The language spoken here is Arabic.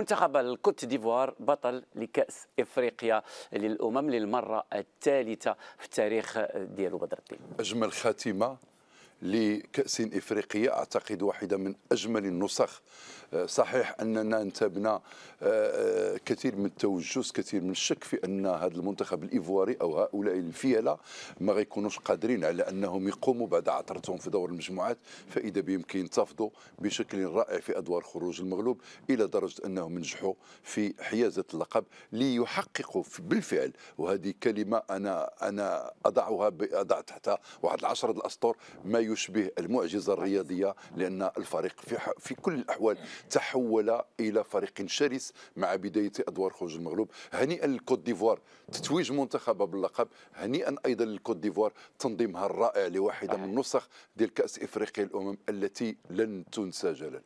منتخب الكوت ديفوار بطل لكأس إفريقيا للأمم للمرة الثالثة في التاريخ ديالو بدر الدين أجمل خاتمة لكأس إفريقية أعتقد واحدة من أجمل النسخ آه، صحيح أننا انتبنا آه، آه، كثير من التوجس كثير من الشك في أن هذا المنتخب الإيفواري أو هؤلاء الفيلة ما غيكونوش قادرين على أنهم يقوموا بعد عثرتهم في دور المجموعات فإذا بهم ينتفضوا بشكل رائع في أدوار خروج المغلوب إلى درجة أنهم نجحوا في حيازة اللقب ليحققوا بالفعل وهذه كلمة أنا أنا أضعها أضع تحتها واحد العشرة الأسطر ما يشبه المعجزه الرياضيه لان الفريق في, في كل الاحوال تحول الى فريق شرس مع بدايه ادوار خروج المغلوب هنيئا للكوت ديفوار تتويج منتخبها باللقب هنيئا ايضا للكوت ديفوار تنظيمها الرائع لواحده من نسخ ديال كاس افريقيا الامم التي لن تنسى جلال